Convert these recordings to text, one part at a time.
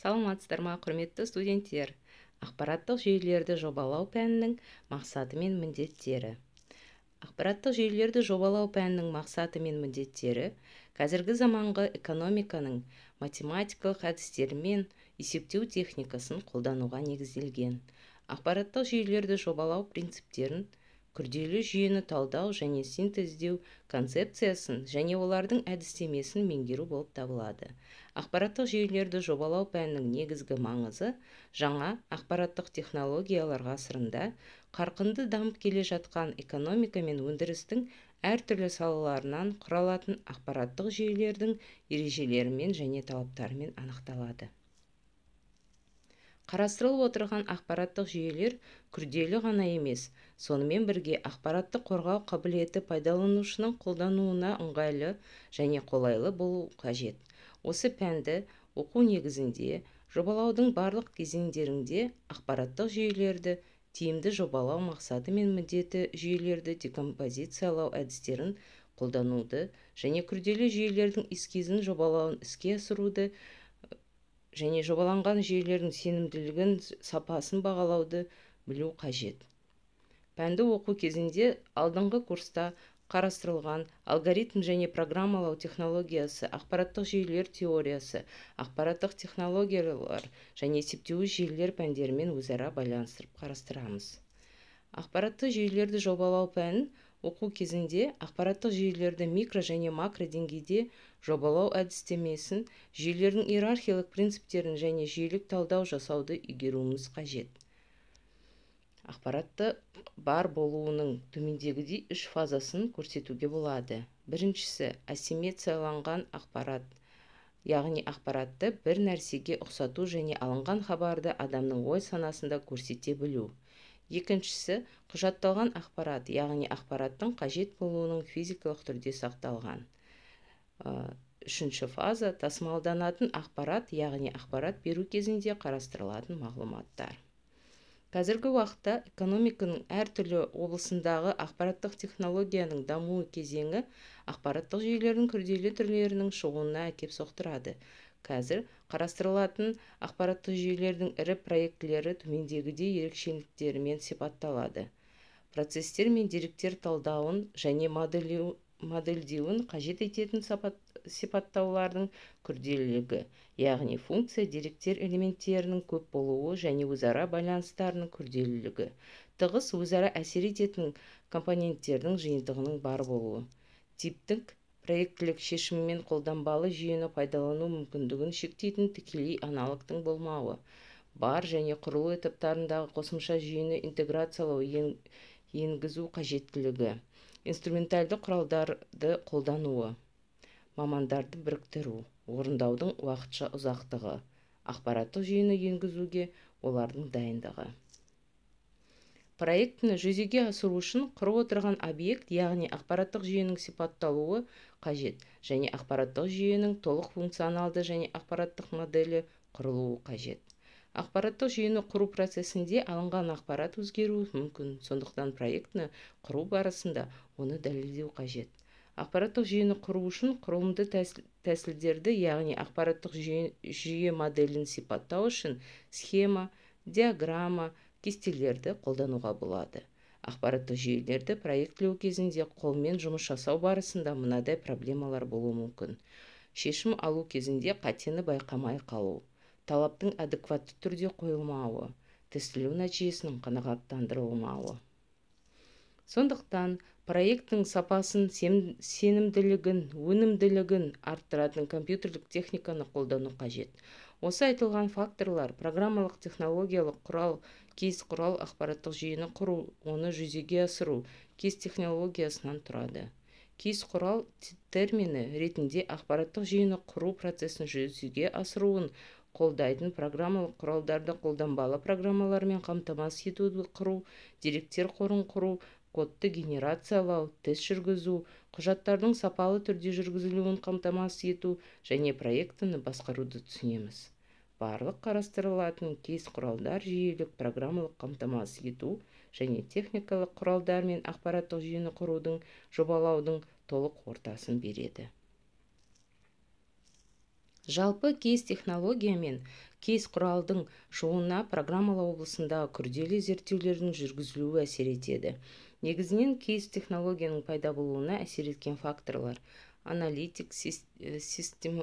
саламатсыздар ма құрметті студенттер ақпараттық жүйелерді жобалау пәнінің мақсаты мен міндеттері ақпараттық жүйелерді жобалау пәнінің мақсаты мен міндеттері қазіргі заманғы экономиканың математикалық әдістерімен есептеу техникасын қолдануға негізделген ақпараттық жүйелерді жобалау принциптерін күрделі жүйені талдау және синтездеу концепциясын және олардың әдістемесін меңгеру болып табылады ақпараттық жүйелерді жобалау пәнінің негізгі маңызы жаңа ақпараттық технологиялар ғасырында қарқынды дамып келе жатқан экономика мен өндірістің әртүрлі салаларынан құралатын ақпараттық жүйелердің ережелерімен және талаптарымен анықталады қарастырылып отырған ақпараттық жүйелер күрделі ғана емес сонымен бірге ақпаратты қорғау қабілеті пайдаланушының қолдануына ыңғайлы және қолайлы болу қажет осы пәнді оқу негізінде жобалаудың барлық кезеңдерінде ақпараттық жүйелерді тиімді жобалау мақсаты мен міндеті жүйелерді декомпозициялау әдістерін қолдануды және күрделі жүйелердің эскизін жобалауын іске асыруды және жобаланған жүйелердің сенімділігін сапасын бағалауды білу қажет пәнді оқу кезінде алдыңғы курста қарастырылған алгоритм және программалау технологиясы ақпараттық жүйелер теориясы ақпараттық технологиялар және есептеу жүйелер пәндерімен өзара байланыстырып қарастырамыз ақпаратты жүйелерді жобалау пәнін оқу кезінде ақпараттық жүйелерді микро және макро деңгейде жобалау әдістемесін жүйелердің иерархиялық принциптерін және жүйелік талдау жасауды игеруіміз қажет ақпаратты бар болуының төмендегідей үш фазасын көрсетуге болады біріншісі ассимецияланған ақпарат яғни ақпаратты бір нәрсеге ұқсату және алынған хабарды адамның ой санасында көрсете білу екіншісі құжатталған ақпарат яғни ақпараттың қажет болуының физикалық түрде сақталған э, үшінші фаза тасымалданатын ақпарат яғни ақпарат беру кезінде қарастырылатын мағлұматтар қазіргі уақытта экономиканың әртүрлі облысындағы ақпараттық технологияның дамуы кезеңі ақпараттық жүйелердің күрделі түрлерінің шығуына әкеп соқтырады қазір қарастырылатын ақпараттық жүйелердің ірі проектілері төмендегідей ерекшеліктерімен сипатталады процестер мен деректер талдауын және модельдеуін қажет ететін сапат, сипаттаулардың күрделілігі яғни функция деректер элементтерінің көп болуы және өзара байланыстарының күрделілігі тығыз өзара әсер ететін компоненттердің жиынтығының бар болуы типтік проектілік шешіммен қолданбалы жүйені пайдалану мүмкіндігін шектейтін тікелей аналогтың болмауы бар және құрылу этаптарындағы қосымша жүйені интеграциялау еңгізу енгізу қажеттілігі Инструменталды құралдарды қолдануы мамандарды біріктіру орындаудың уақытша ұзақтығы ақпараттық жүйені енгізуге олардың дайындығы проектіні жүзеге асыру үшін құрып отырған объект яғни ақпараттық жүйенің сипатталуы қажет және ақпараттық жүйенің толық функционалды және ақпараттық моделі құрылуы қажет ақпараттық жүйені құру процесінде алынған ақпарат өзгеруі мүмкін сондықтан проектіні құру барысында оны дәлелдеу қажет ақпараттық жүйені құру үшін құрылымды тәсілдерді яғни ақпараттық жүйе, жүйе моделін сипаттау үшін схема диаграмма кестелерді қолдануға болады ақпараттық жүйелерді проектілеу кезінде қолмен жұмыс жасау барысында мынадай проблемалар болуы мүмкін шешім алу кезінде қатені байқамай қалу талаптың адекватты түрде қойылмауы тестілеу нәтижесінің қанағаттандырылмауы сондықтан проекттің сапасын сенімділігін өнімділігін арттыратын компьютерлік техниканы қолдану қажет осы айтылған факторлар программалық технологиялық құрал кейс құрал ақпараттық жүйені құру оны жүзеге асыру кейс технологиясынан тұрады кейс құрал термині ретінде ақпараттық жүйені құру процесін жүзеге асыруын қолдайтын программалық құралдарды қолданбалы программалармен қамтамасыз етуді құру деректер қорын құру кодты генерациялау тест жүргізу құжаттардың сапалы түрде жүргізілуін қамтамасыз ету және проектіні басқаруды түсінеміз барлық қарастырылатын кейс құралдар жүйелік программалық қамтамасыз ету және техникалық құралдар мен ақпараттық жүйені құрудың жобалаудың толық ортасын береді жалпы кейс технология мен кейс құралдың шығуына программалау облысындағы күрделі зерттеулердің жүргізілуі әсер етеді негізінен кейс технологияның пайда болуына әсер еткен факторлар аналитик э, систем,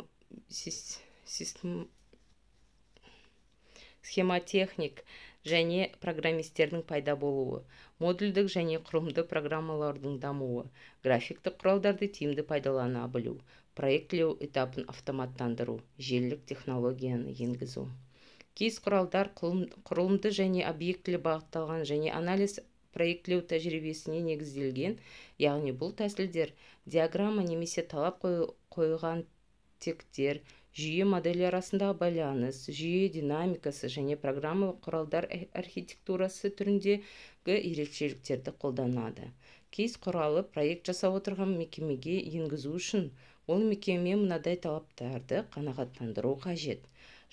схемотехник және программистердің пайда болуы модульдік және құрылымды программалардың дамуы графиктік құралдарды тиімді пайдалана білу проектілеу этапын автоматтандыру желілік технологияны енгізу кейс құралдар құрылымды және объектілі бағытталған және анализ проектілеу тәжірибесіне негізделген яғни бұл тәсілдер диаграмма немесе талап қойған тектер жүйе моделі арасындағы байланыс жүйе динамикасы және программалық құралдар архитектурасы түріндегі ерекшеліктерді қолданады кейс құралы проект жасап отырған мекемеге енгізу үшін ол мекеме мынадай талаптарды қанағаттандыру қажет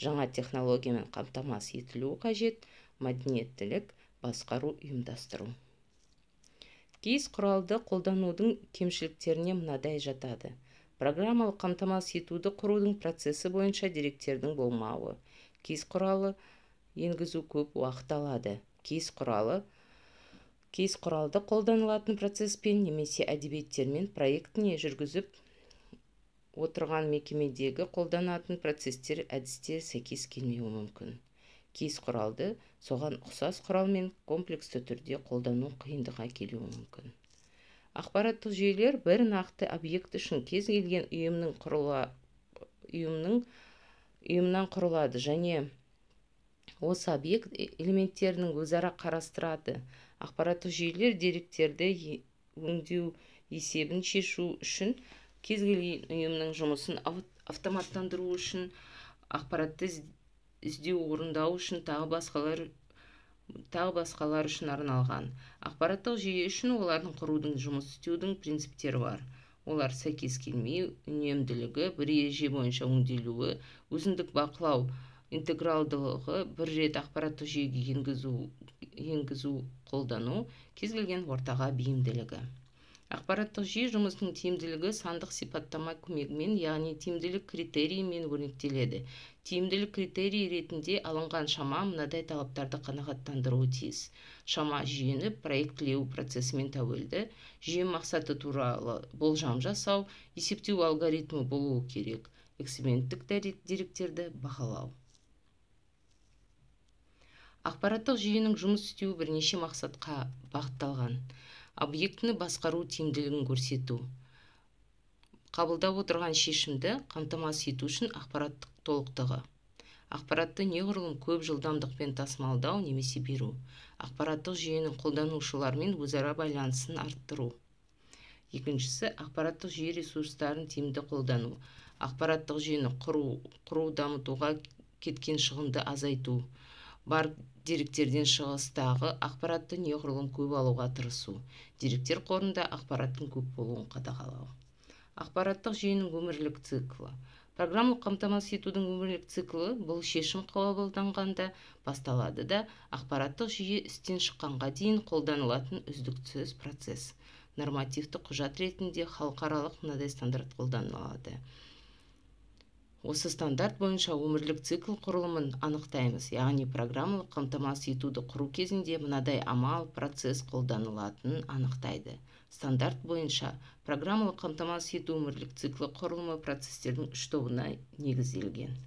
жаңа технологиямен қамтамасыз етілу қажет мәдениеттілік басқару ұйымдастыру Кейс құралды қолданудың кемшіліктеріне мынадай жатады программалық қамтамасыз етуді құрудың процесі бойынша деректердің болмауы Кейс құралы енгізу көп уақыт алады Кейс құралы кейс құралды қолданылатын процеспен немесе әдебиеттермен проектіне жүргізіп отырған мекемедегі қолданатын процестер әдістер сәйкес келмеуі мүмкін Кез құралды соған ұқсас құралмен комплексті түрде қолдану қиындыға келуі мүмкін ақпараттық жүйелер бір нақты объект үшін кез келген ұйымның құрыла, ұйымның ұйымнан құрылады және осы объект элементтерінің өзара қарастырады ақпараттық жүйелер деректерді өңдеу есебін шешу үшін кез келген ұйымның жұмысын автоматтандыру үшін ақпаратты іздеу орындау үшін тағы басқалар тағы басқалар үшін арналған ақпараттық жүйе үшін олардың құрудың жұмыс істеудің принциптері бар олар сәйкес келмей үнемділігі бір ереже бойынша өңделуі өзіндік бақылау интегралдылығы бір рет ақпараттық жүйеге енгізу енгізу қолдану кез келген ортаға бейімділігі ақпараттық жүйе жұмысының тиімділігі сандық сипаттама көмегімен яғни тиімділік критерийімен өрнектеледі тиімділік критерий ретінде алынған шама мынадай талаптарды қанағаттандыруы тиіс шама жүйені проектілеу процесімен тәуелді жүйе мақсаты туралы болжам жасау есептеу алгоритмі болуы керек эксперименттік деректерді бағалау ақпараттық жүйенің жұмыс істеуі бірнеше мақсатқа бағытталған объектіні басқару тиімділігін көрсету қабылдап отырған шешімді қамтамасыз ету үшін ақпараттық толықтығы ақпаратты неғұрлым көп жылдамдықпен тасымалдау немесе беру ақпараттық жүйенің қолданушылармен өзара байланысын арттыру екіншісі ақпараттық жүйе ресурстарын тиімді қолдану ақпараттық жүйені құру құру дамытуға кеткен шығынды азайту бар деректерден шығыстағы ақпаратты неғұрлым көп алуға тырысу деректер қорында ақпараттың көп болуын қадағалау ақпараттық жүйенің өмірлік циклы программалық қамтамасыз етудің өмірлік циклы бұл шешім қабылданғанда басталады да ақпараттық жүйе істен шыққанға дейін қолданылатын үздіксіз процесс нормативті құжат ретінде халықаралық мынадай стандарт қолданылады осы стандарт бойынша өмірлік цикл құрылымын анықтаймыз яғни программалық қамтамасыз етуді құру кезінде мынадай амал процесс қолданылатынын анықтайды стандарт бойынша программалық қамтамасыз ету өмірлік циклы құрылымы процестердің үш тобына негізделген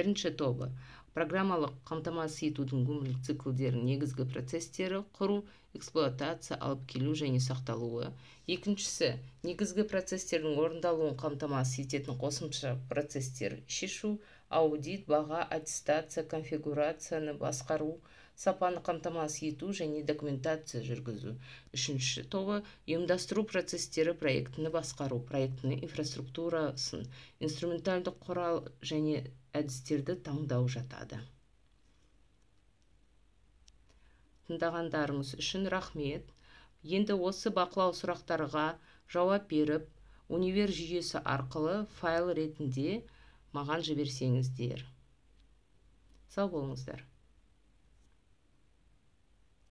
бірінші тобы программалық қамтамасыз етудің өмірлік циклдерінің негізгі процестері құру эксплуатация алып келу және сақталуы екіншісі негізгі процестердің орындалуын қамтамасыз ететін қосымша процестер шешу аудит баға аттестация конфигурацияны басқару сапаны қамтамасыз ету және документация жүргізу үшінші тобы ұйымдастыру процестері проектіні басқару проектінің инфраструктурасын инструментальдық құрал және әдістерді таңдау жатады тыңдағандарыңыз үшін рахмет енді осы бақылау сұрақтарға жауап беріп универ жүйесі арқылы файл ретінде маған жіберсеңіздер сау болыңыздар